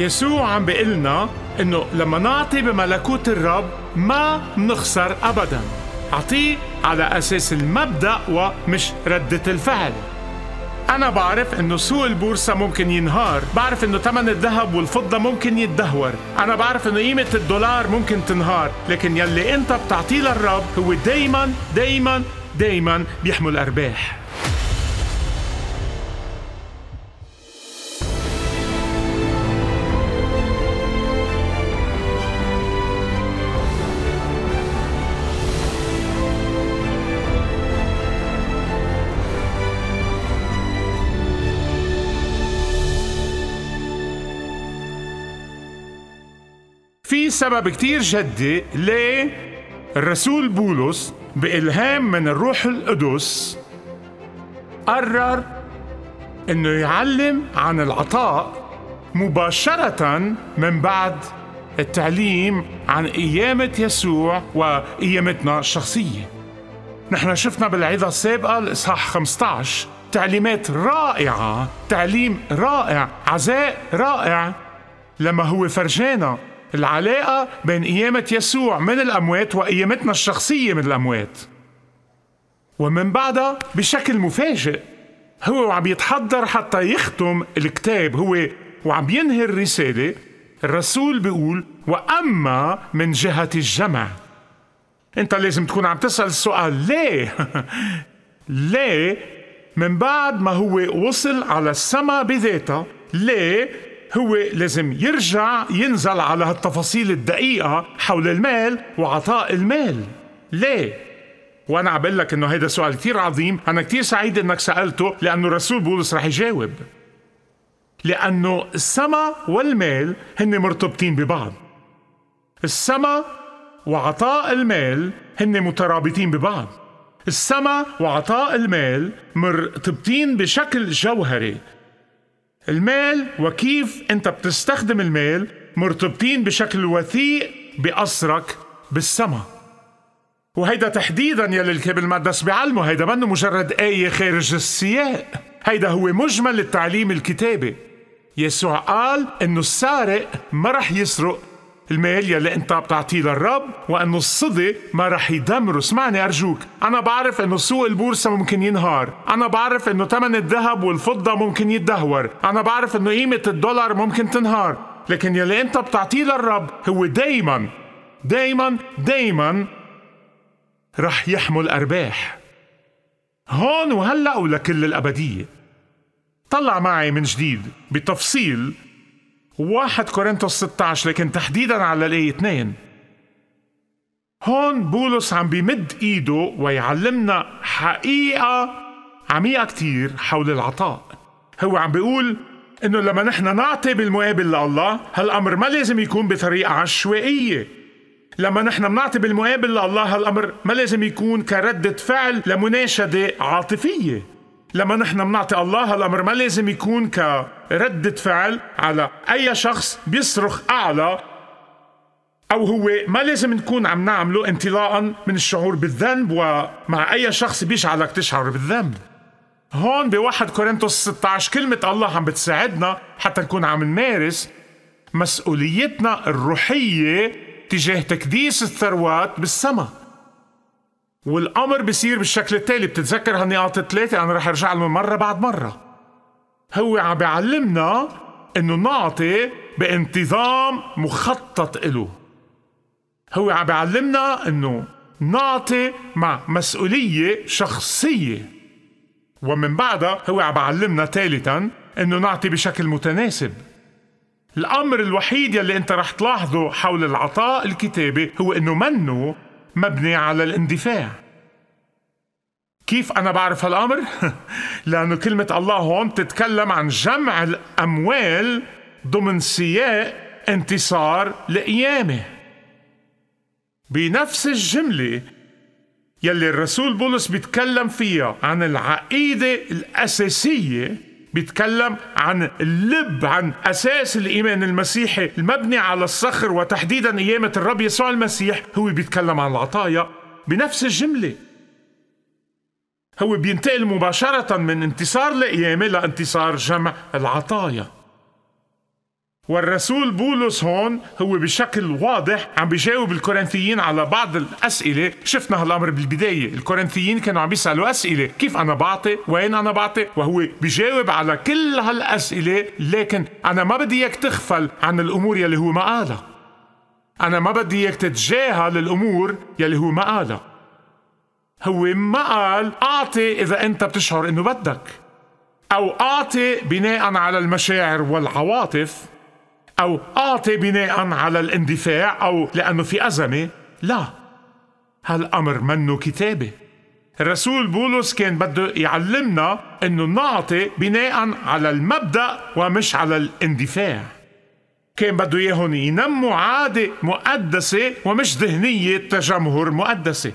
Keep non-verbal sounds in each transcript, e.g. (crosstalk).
يسوع عم بيقلنا انه لما نعطي بملكوت الرب ما منخسر ابدا اعطيه على اساس المبدا ومش رده الفعل أنا بعرف إنه سوق البورصة ممكن ينهار، بعرف إنه ثمن الذهب والفضة ممكن يتدهور، أنا بعرف إنه قيمة الدولار ممكن تنهار، لكن يلي أنت بتعطيه للرب هو دايماً دايماً دايماً بيحمل أرباح. سبب كتير جدي ليه الرسول بولس بإلهام من الروح القدس قرر انه يعلم عن العطاء مباشرة من بعد التعليم عن قيامة يسوع وقيامتنا الشخصية نحن شفنا بالعظة السابقة الإصحاح 15 تعليمات رائعة تعليم رائع عزاء رائع لما هو فرجانا العلاقة بين قيامة يسوع من الأموات وقيامتنا الشخصية من الأموات ومن بعدها بشكل مفاجئ هو وعم يتحضر حتى يختم الكتاب هو وعم ينهي الرسالة الرسول بيقول وأما من جهة الجمع أنت لازم تكون عم تسأل السؤال ليه (laughs) ليه من بعد ما هو وصل على السماء بذاتها ليه هو لازم يرجع ينزل على هالتفاصيل الدقيقة حول المال وعطاء المال ليه؟ وأنا عبقول لك إنه هيدا سؤال كتير عظيم أنا كتير سعيد إنك سألته لأنه الرسول بولس رح يجاوب لأنه السما والمال هن مرتبطين ببعض السما وعطاء المال هن مترابطين ببعض السما وعطاء المال مرتبطين بشكل جوهري المال وكيف انت بتستخدم المال مرتبطين بشكل وثيق بأسرك بالسماء وهيدا تحديدا يلي الكتاب المقدس بيعلمه هيدا منه مجرد آية خارج السياق هيدا هو مجمل التعليم الكتابي يسوع قال انه السارق ما رح يسرق المال يلي انت بتعطيه للرب وانه الصدي ما رح يدمره اسمعني ارجوك انا بعرف انه سوق البورصه ممكن ينهار انا بعرف انه ثمن الذهب والفضه ممكن يتدهور انا بعرف انه قيمه الدولار ممكن تنهار لكن يلي انت بتعطيه للرب هو دايما دايما دايما رح يحمل ارباح هون وهلا ولكل الابديه طلع معي من جديد بتفصيل 1 كورنثوس 16 لكن تحديدا على الآية 2 هون بولس عم بيمد ايده ويعلمنا حقيقة عميقة كتير حول العطاء هو عم بيقول انه لما نحن نعطي بالمقابل لله هالامر ما لازم يكون بطريقة عشوائية لما نحن بنعطي بالمقابل لله هالامر ما لازم يكون كردة فعل لمناشدة عاطفية لما نحن بنعطي الله الأمر ما لازم يكون كردة فعل على أي شخص بيصرخ أعلى أو هو ما لازم نكون عم نعمله انطلاقا من الشعور بالذنب ومع أي شخص بيجعلك تشعر بالذنب هون بواحد كورنثوس 16 كلمة الله عم بتساعدنا حتى نكون عم نمارس مسؤوليتنا الروحية تجاه تكديس الثروات بالسماء والامر بصير بالشكل التالي بتتذكر هالنقاط آية الثلاثه انا رح ارجع لهم مره بعد مره هو عم بيعلمنا انه نعطي بانتظام مخطط إله هو عم بيعلمنا انه نعطي مع مسؤولية شخصية ومن بعدها هو عم بيعلمنا ثالثا انه نعطي بشكل متناسب الامر الوحيد يلي انت رح تلاحظه حول العطاء الكتابي هو انه منه مبني على الاندفاع كيف أنا بعرف هالأمر؟ (laughs) لأنه كلمة الله هون تتكلم عن جمع الأموال ضمن سياق انتصار لقيامه بنفس الجملة يلي الرسول بولس بيتكلم فيها عن العقيدة الأساسية بيتكلم عن اللب عن أساس الإيمان المسيحي المبني على الصخر وتحديدا قيامة الرب يسوع المسيح هو بيتكلم عن العطايا بنفس الجملة هو بينتقل مباشرة من انتصار القيامة لانتصار جمع العطايا والرسول بولس هون هو بشكل واضح عم بيجاوب الكورنثيين على بعض الأسئلة شفنا هالأمر بالبداية الكورنثيين كانوا عم بيسألوا أسئلة كيف أنا بعطي وين أنا بعطي وهو بيجاوب على كل هالأسئلة لكن أنا ما بدي إياك تغفل عن الأمور يلي هو ما قالها أنا ما بدي إياك تتجاهل الأمور يلي هو ما قالها هو ما قال أعطي إذا أنت بتشعر إنه بدك أو أعطي بناء على المشاعر والعواطف أو أعطي بناء على الاندفاع أو لأنه في أزمة لا هالأمر منه كتابة الرسول بولس كان بده يعلمنا انه نعطي بناء على المبدا ومش على الاندفاع كان بده اياهم ينموا عاده مقدسه ومش ذهنيه تجمهر مقدسه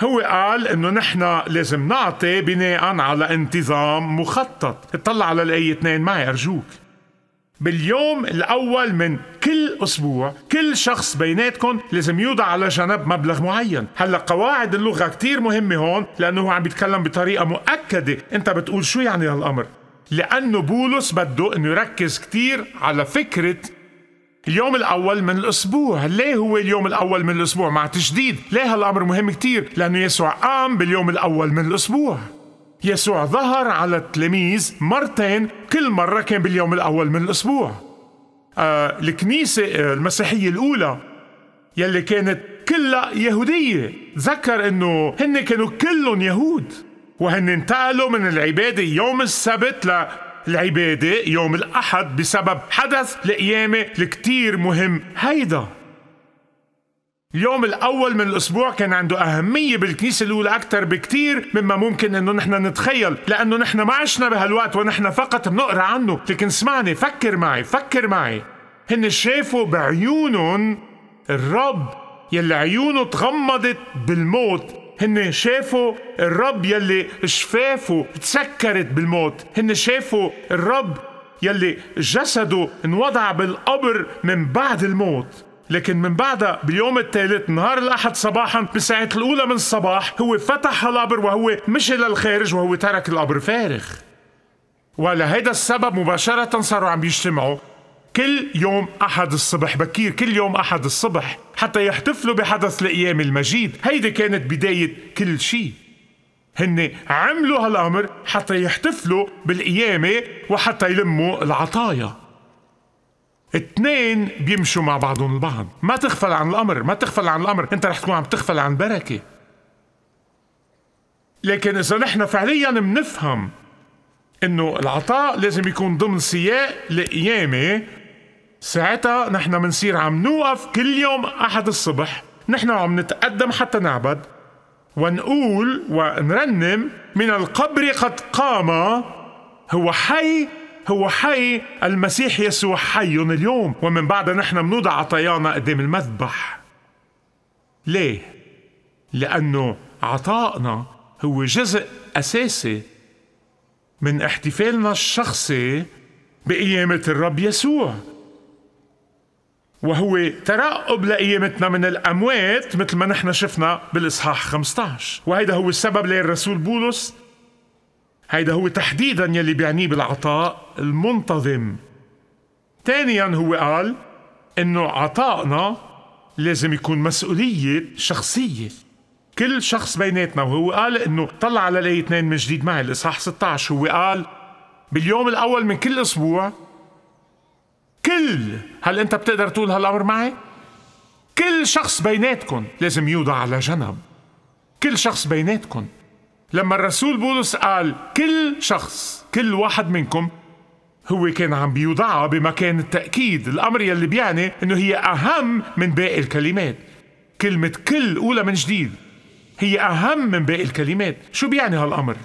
هو قال انه نحن لازم نعطي بناء على انتظام مخطط اطلع على الايه 2 معي ارجوك باليوم الأول من كل أسبوع كل شخص بيناتكم لازم يوضع على جنب مبلغ معين هلا قواعد اللغة كتير مهمة هون لأنه هو عم بيتكلم بطريقة مؤكدة أنت بتقول شو يعني هالأمر لأنه بولس بده أنه يركز كتير على فكرة اليوم الأول من الأسبوع ليه هو اليوم الأول من الأسبوع مع تشديد ليه هالأمر مهم كتير لأنه يسوع قام باليوم الأول من الأسبوع يسوع ظهر على التلاميذ مرتين كل مرة كان باليوم الأول من الأسبوع آه الكنيسة آه، المسيحية الأولى يلي كانت كلها يهودية ذكر أنه هن كانوا كلهم يهود وهن انتقلوا من العبادة يوم السبت ل العبادة يوم الأحد بسبب حدث القيامة الكتير مهم هيدا اليوم الأول من الأسبوع كان عنده أهمية بالكنيسة الأولى أكثر بكثير مما ممكن إنه نحن نتخيل، لأنه نحن ما عشنا بهالوقت ونحن فقط بنقرأ عنه، لكن اسمعني فكر معي فكر معي. هن شافوا بعيونهم الرب يلي عيونه تغمضت بالموت هن شافوا الرب يلي شفافه تسكرت بالموت هن شافوا الرب يلي جسده انوضع بالقبر من بعد الموت لكن من بعدها بيوم الثالث نهار الاحد صباحا بساعة الاولى من الصباح هو فتح القبر وهو مشي للخارج وهو ترك القبر فارغ ولهيدا السبب مباشرة صاروا عم يجتمعوا كل يوم أحد الصبح بكير كل يوم أحد الصبح حتى يحتفلوا بحدث الأيام المجيد هيدي كانت بداية كل شيء هن عملوا هالأمر حتى يحتفلوا بالقيامة وحتى يلموا العطايا اثنين بيمشوا مع بعضهم البعض ما تغفل عن الامر ما تغفل عن الامر انت رح تكون عم تغفل عن بركه لكن اذا نحن فعليا بنفهم انه العطاء لازم يكون ضمن سياق لقيامه ساعتها نحن بنصير عم نوقف كل يوم احد الصبح نحن عم نتقدم حتى نعبد ونقول ونرنم من القبر قد قام هو حي هو حي المسيح يسوع حي اليوم ومن بعد نحن بنوضع عطايانا قدام المذبح ليه؟ لأنه عطائنا هو جزء أساسي من احتفالنا الشخصي بقيامة الرب يسوع وهو ترقب لقيامتنا من الأموات مثل ما نحن شفنا بالإصحاح 15 وهذا هو السبب للرسول بولس هيدا هو تحديدا يلي بيعنيه بالعطاء المنتظم ثانيا هو قال انه عطائنا لازم يكون مسؤولية شخصية كل شخص بيناتنا وهو قال انه طلع على الاي اثنين من جديد معي الاصحاح 16 هو قال باليوم الاول من كل اسبوع كل هل انت بتقدر تقول هالامر معي؟ كل شخص بيناتكم لازم يوضع على جنب كل شخص بيناتكم لما الرسول بولس قال كل شخص كل واحد منكم هو كان عم بيوضعها بمكان التأكيد الأمر يلي بيعني أنه هي أهم من باقي الكلمات كلمة كل أولى من جديد هي أهم من باقي الكلمات شو بيعني هالأمر؟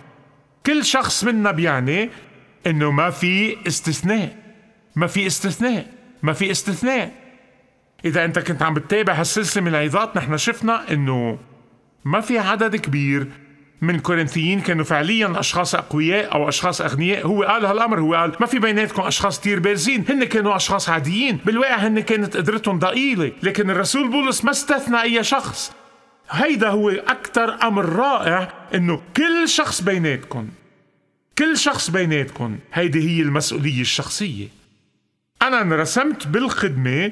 كل شخص منا بيعني أنه ما في استثناء ما في استثناء ما في استثناء إذا أنت كنت عم بتتابع هالسلسلة من العظات نحن شفنا أنه ما في عدد كبير من كورنثيين كانوا فعليا اشخاص اقوياء او اشخاص اغنياء هو قال هالامر هو قال ما في بيناتكم اشخاص كثير بارزين هن كانوا اشخاص عاديين بالواقع هن كانت قدرتهم ضئيله لكن الرسول بولس ما استثنى اي شخص هيدا هو اكثر امر رائع انه كل شخص بيناتكم كل شخص بيناتكم هيدي هي المسؤوليه الشخصيه انا انرسمت بالخدمه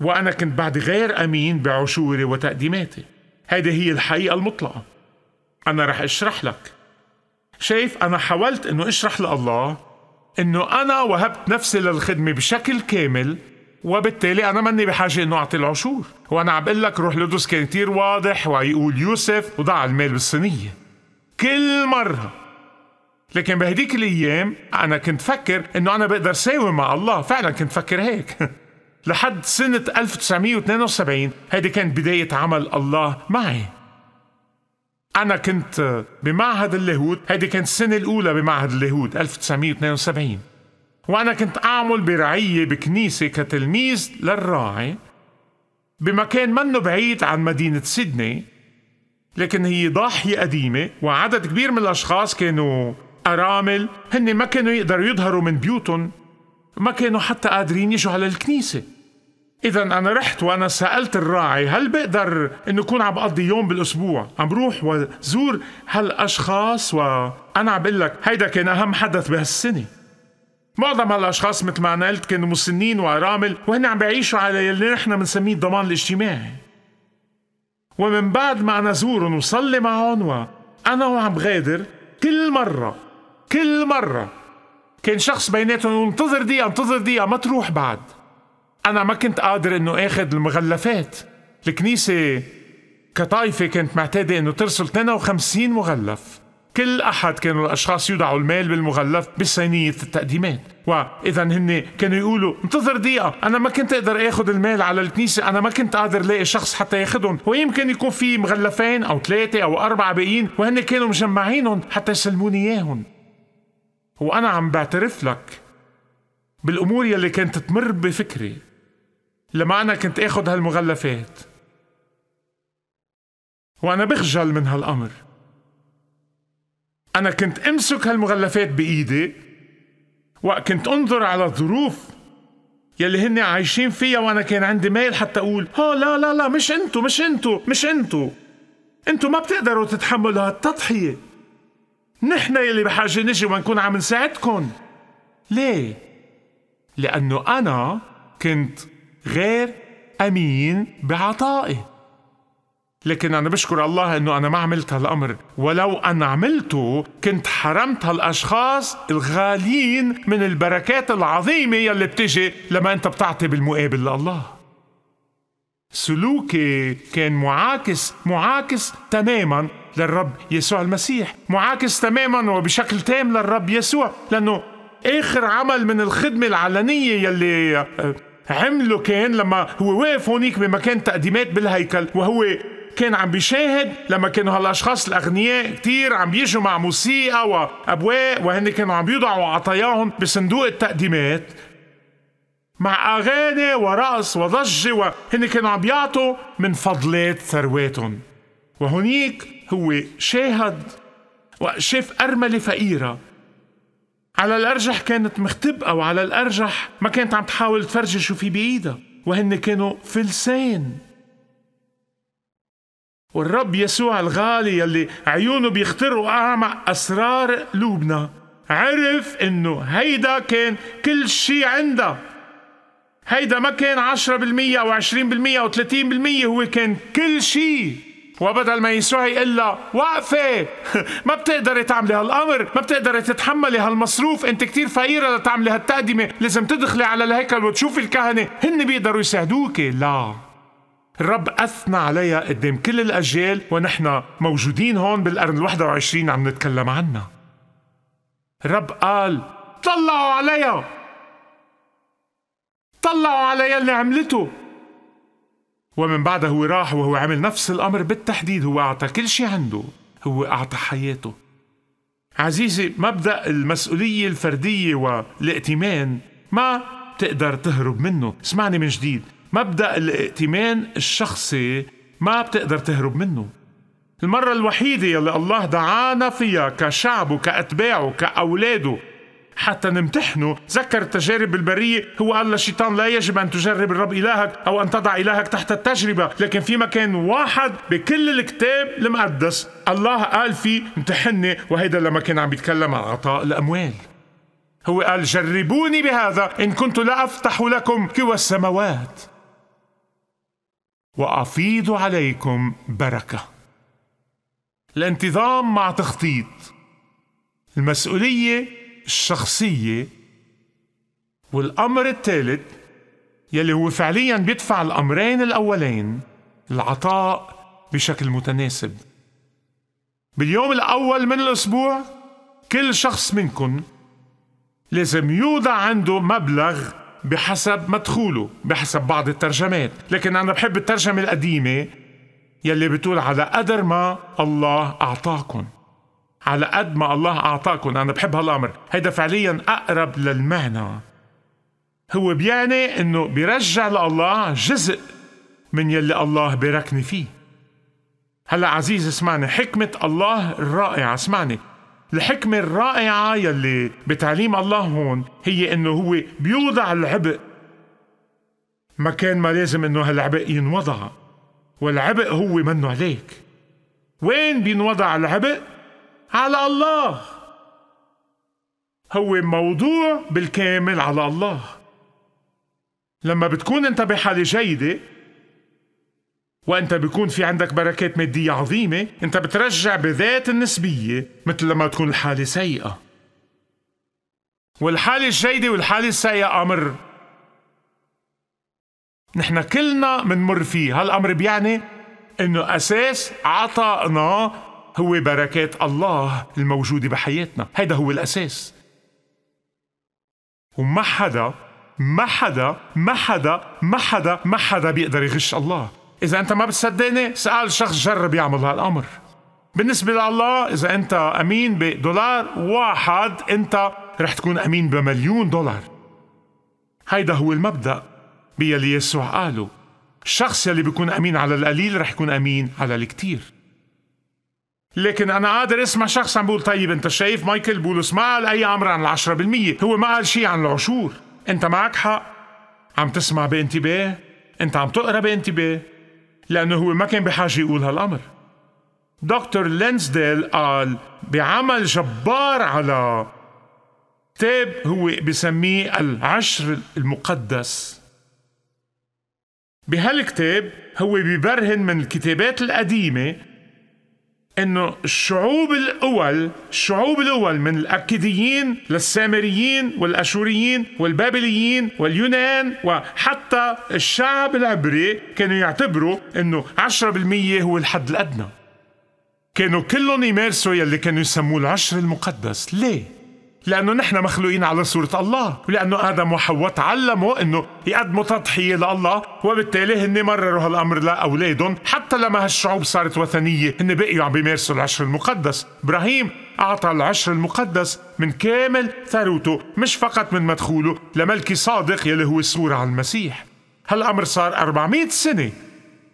وانا كنت بعد غير امين بعشوري وتقديماتي هيدي هي الحقيقه المطلقه أنا رح أشرح لك شايف أنا حاولت إنه أشرح لله إنه أنا وهبت نفسي للخدمة بشكل كامل وبالتالي أنا مني بحاجة إنه أعطي العشور وأنا عم بقول لك روح لدوس كان كتير واضح ويقول يوسف وضع المال بالصينية كل مرة لكن بهديك الأيام أنا كنت فكر إنه أنا بقدر ساوي مع الله فعلا كنت فكر هيك (laughs) لحد سنة 1972 هيدي كانت بداية عمل الله معي أنا كنت بمعهد اللاهوت هيدي كانت السنة الأولى بمعهد اللاهوت 1972 وأنا كنت أعمل برعية بكنيسة كتلميذ للراعي بمكان منه بعيد عن مدينة سيدني لكن هي ضاحية قديمة وعدد كبير من الأشخاص كانوا أرامل هن ما كانوا يقدروا يظهروا من بيوتهم ما كانوا حتى قادرين يجوا على الكنيسة اذا انا رحت وانا سالت الراعي هل بقدر انه اكون عم بقضي يوم بالاسبوع عم بروح وزور هالاشخاص وانا عم بقول لك هيدا كان اهم حدث بهالسنه معظم هالاشخاص مثل ما انا قلت كانوا مسنين وارامل وهن عم بيعيشوا على اللي نحن بنسميه الضمان الاجتماعي ومن بعد ما انا زورهم وصلي معهم وانا وعم بغادر كل مره كل مره كان شخص بيناتهم ينتظر دقيقه انتظر دقيقه ما تروح بعد أنا ما كنت قادر إنه آخذ المغلفات الكنيسة كطائفة كانت معتادة إنه ترسل 52 مغلف كل أحد كانوا الأشخاص يوضعوا المال بالمغلف بصينية التقديمات وإذا هن كانوا يقولوا انتظر دقيقة أنا ما كنت أقدر أخذ المال على الكنيسة أنا ما كنت قادر لاقي شخص حتى ياخذهم ويمكن يكون في مغلفين أو ثلاثة أو أربعة باقيين وهن كانوا مجمعينهم حتى يسلموني إياهم وأنا عم بعترف لك بالأمور يلي كانت تمر بفكري لما أنا كنت أخذ هالمغلفات وانا بخجل من هالامر انا كنت امسك هالمغلفات بايدي وكنت انظر على الظروف يلي هن عايشين فيها وانا كان عندي ميل حتى اقول ها لا لا لا مش انتو مش انتو مش انتو انتو ما بتقدروا تتحملوا هالتضحية نحن يلي بحاجة نجي ونكون عم نساعدكم ليه؟ لأنه أنا كنت غير أمين بعطائه لكن أنا بشكر الله إنه أنا ما عملت هالأمر ولو أنا عملته كنت حرمت هالأشخاص الغاليين من البركات العظيمة يلي بتجي لما أنت بتعطي بالمقابل لله سلوكي كان معاكس معاكس تماما للرب يسوع المسيح معاكس تماما وبشكل تام للرب يسوع لأنه آخر عمل من الخدمة العلنية يلي آه، عمله كان لما هو واقف هونيك بمكان تقديمات بالهيكل وهو كان عم بيشاهد لما كانوا هالاشخاص الاغنياء كتير عم بيجوا مع موسيقى وابواق وهن كانوا عم بيوضعوا عطاياهم بصندوق التقديمات مع اغاني ورقص وضجه وهن كانوا عم بيعطوا من فضلات ثرواتهم وهنيك هو شاهد وشاف ارمله فقيره على الأرجح كانت مختبئة وعلى الأرجح ما كانت عم تحاول تفرجي شو في بإيدها وهن كانوا فلسان والرب يسوع الغالي يلي عيونه بيخترقوا أعمق أسرار قلوبنا عرف إنه هيدا كان كل شي عندها هيدا ما كان 10% أو 20% أو 30% هو كان كل شي وبدل ما يسوع يقول لها وقفي (laughs) ما بتقدري تعملي هالامر ما بتقدري تتحملي هالمصروف انت كتير فقيره لتعملي هالتقدمه لازم تدخلي على الهيكل وتشوفي الكهنه هن بيقدروا يساعدوكي لا الرب أثنى عليها قدام كل الأجيال ونحن موجودين هون بالقرن ال21 عم نتكلم عنها الرب قال طلعوا عليها طلعوا عليها اللي عملته ومن بعدها هو راح وهو عمل نفس الأمر بالتحديد هو أعطى كل شيء عنده هو أعطى حياته عزيزي مبدأ المسؤولية الفردية والائتمان ما بتقدر تهرب منه اسمعني من جديد مبدأ الائتمان الشخصي ما بتقدر تهرب منه المرة الوحيدة يلي الله دعانا فيها كشعبه كأتباعه كأولاده حتى نمتحنه ذكر التجارب البرية هو قال للشيطان لا يجب أن تجرب الرب إلهك أو أن تضع إلهك تحت التجربة لكن في مكان واحد بكل الكتاب المقدس الله قال فيه امتحني وهيدا لما كان عم بيتكلم عن عطاء الأموال هو قال جربوني بهذا إن كنت لا أفتح لكم كوى السماوات وأفيض عليكم بركة الانتظام مع تخطيط المسؤولية الشخصية والأمر الثالث يلي هو فعليا بيدفع الأمرين الأولين العطاء بشكل متناسب باليوم الأول من الأسبوع كل شخص منكم لازم يوضع عنده مبلغ بحسب مدخوله بحسب بعض الترجمات لكن أنا بحب الترجمة القديمة يلي بتقول على قدر ما الله أعطاكم على قد ما الله أعطاكم أنا بحب هالأمر هيدا فعليا أقرب للمعنى هو بيعني أنه بيرجع لله جزء من يلي الله باركني فيه هلا عزيز اسمعني حكمة الله الرائعة اسمعني الحكمة الرائعة يلي بتعليم الله هون هي انه هو بيوضع العبء مكان ما لازم انه هالعبء ينوضع والعبء هو منه عليك وين بينوضع العبء على الله هو موضوع بالكامل على الله لما بتكون انت بحالة جيدة وانت بيكون في عندك بركات مادية عظيمة انت بترجع بذات النسبية مثل لما تكون الحالة سيئة والحالة الجيدة والحالة السيئة أمر نحن كلنا منمر فيه هالأمر بيعني انه أساس عطائنا هو بركات الله الموجودة بحياتنا هيدا هو الأساس وما حدا ما حدا ما حدا ما حدا ما حدا بيقدر يغش الله إذا أنت ما بتصدقني سأل شخص جرب يعمل هالأمر بالنسبة لله إذا أنت أمين بدولار واحد أنت رح تكون أمين بمليون دولار هيدا هو المبدأ بيلي يسوع قاله الشخص يلي بيكون أمين على القليل رح يكون أمين على الكتير لكن انا قادر اسمع شخص عم بيقول طيب انت شايف مايكل بولس ما قال اي امر عن ال 10% هو ما قال شيء عن العشور انت معك حق عم تسمع بانتباه انت عم تقرا بانتباه لانه هو ما كان بحاجه يقول هالامر دكتور لينزديل قال بعمل جبار على كتاب هو بسميه العشر المقدس بهالكتاب هو ببرهن من الكتابات القديمة انه الشعوب الاول الشعوب الاول من الاكديين للسامريين والاشوريين والبابليين واليونان وحتى الشعب العبري كانوا يعتبروا انه 10% هو الحد الادنى كانوا كلهم يمارسوا يلي كانوا يسموه العشر المقدس ليه لأنه نحن مخلوقين على صورة الله ولأنه آدم وحواء تعلموا أنه يقدموا تضحية لله وبالتالي هن مرروا هالأمر لأولادهم حتى لما هالشعوب صارت وثنية هن بقيوا عم بيمارسوا العشر المقدس إبراهيم أعطى العشر المقدس من كامل ثروته مش فقط من مدخوله لملكي صادق يلي هو صورة على المسيح هالأمر صار 400 سنة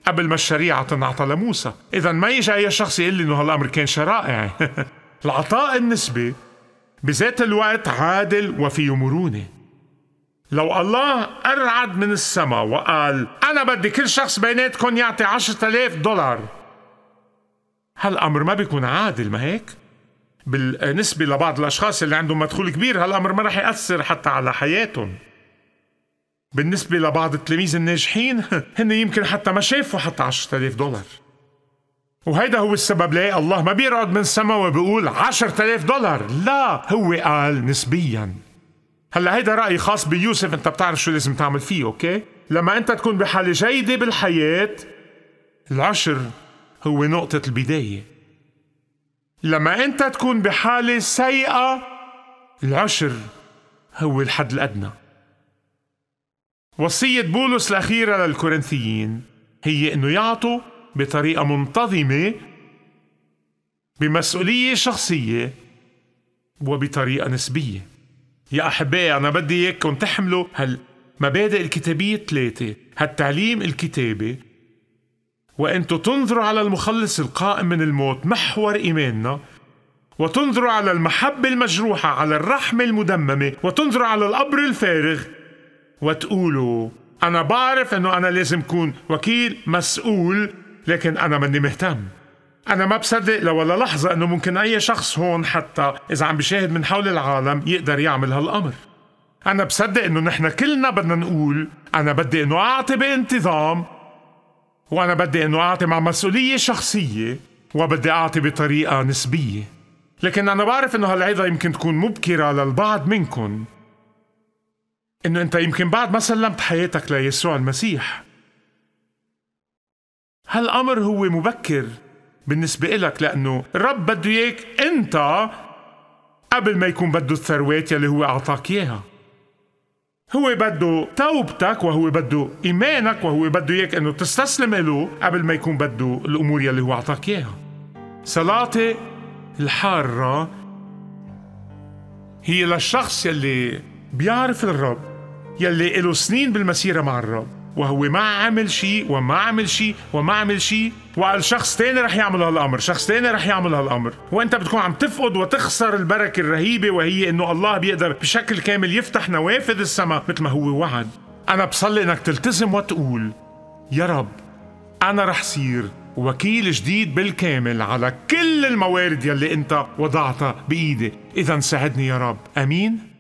قبل ما الشريعة تنعطى لموسى إذا ما يجي أي شخص يقول لي إنه هالأمر كان شرائعي (laughs) العطاء النسبي بذات الوقت عادل وفيه مرونة لو الله أرعد من السماء وقال أنا بدي كل شخص بيناتكم يعطي عشرة آلاف دولار هالأمر ما بيكون عادل ما هيك؟ بالنسبة لبعض الأشخاص اللي عندهم مدخول كبير هالأمر ما رح يأثر حتى على حياتهم بالنسبة لبعض التلاميذ الناجحين (laughs) هن يمكن حتى ما شافوا حتى 10000 دولار وهيدا هو السبب ليه الله ما بيرعد من السما وبيقول عشرة آلاف دولار لا هو قال نسبيا هلا هيدا رأي خاص بيوسف انت بتعرف شو لازم تعمل فيه اوكي لما انت تكون بحالة جيدة بالحياة العشر هو نقطة البداية لما انت تكون بحالة سيئة العشر هو الحد الأدنى وصية بولس الأخيرة للكورنثيين هي انه يعطوا بطريقه منتظمه بمسؤوليه شخصيه وبطريقه نسبيه يا احبائي انا بدي اياكم تحملوا هالمبادئ الكتابيه الثلاثه هالتعليم الكتابي وأنتوا تنظروا على المخلص القائم من الموت محور ايماننا وتنظروا على المحبة المجروحة على الرحمة المدممة وتنظروا على القبر الفارغ وتقولوا أنا بعرف أنه أنا لازم أكون وكيل مسؤول لكن أنا مني مهتم أنا ما بصدق لولا لحظة إنه ممكن أي شخص هون حتى إذا عم بيشاهد من حول العالم يقدر يعمل هالأمر أنا بصدق إنه نحن كلنا بدنا نقول أنا بدي إنه أعطي بانتظام وأنا بدي إنه أعطي مع مسؤولية شخصية وبدي أعطي بطريقة نسبية لكن أنا بعرف إنه هالعظة يمكن تكون مبكرة للبعض منكم إنه أنت يمكن بعد ما سلمت حياتك ليسوع المسيح هالأمر هو مبكر بالنسبة إلك لأنه الرب بده إياك أنت قبل ما يكون بده الثروات يلي هو أعطاك إياها هو بده توبتك وهو بده إيمانك وهو بده إياك أنه تستسلم له قبل ما يكون بده الأمور يلي هو أعطاك إياها صلاتي الحارة هي للشخص يلي بيعرف الرب يلي له سنين بالمسيرة مع الرب وهو ما عمل شيء وما عمل شيء وما عمل شيء وقال شخص تاني رح يعمل هالامر شخص تاني رح يعمل هالامر وانت بتكون عم تفقد وتخسر البركه الرهيبه وهي انه الله بيقدر بشكل كامل يفتح نوافذ السماء مثل ما هو وعد انا بصلي انك تلتزم وتقول يا رب انا رح صير وكيل جديد بالكامل على كل الموارد يلي انت وضعتها بايدي اذا ساعدني يا رب امين